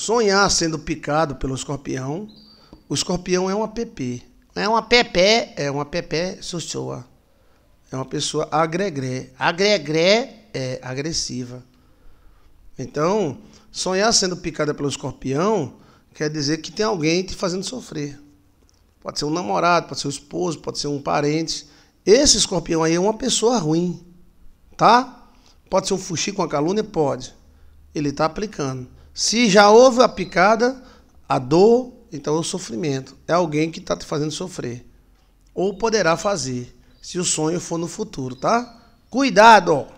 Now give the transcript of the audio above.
sonhar sendo picado pelo escorpião, o escorpião é uma app. É uma app, é uma app Sossoa. É uma pessoa agregré. Agregré é agressiva. Então, sonhar sendo picada pelo escorpião quer dizer que tem alguém te fazendo sofrer. Pode ser um namorado, pode ser um esposo, pode ser um parente. Esse escorpião aí é uma pessoa ruim, tá? Pode ser um fuxi com a calúnia? Pode. Ele está aplicando. Se já houve a picada, a dor, então é o sofrimento. É alguém que está te fazendo sofrer. Ou poderá fazer, se o sonho for no futuro, tá? Cuidado!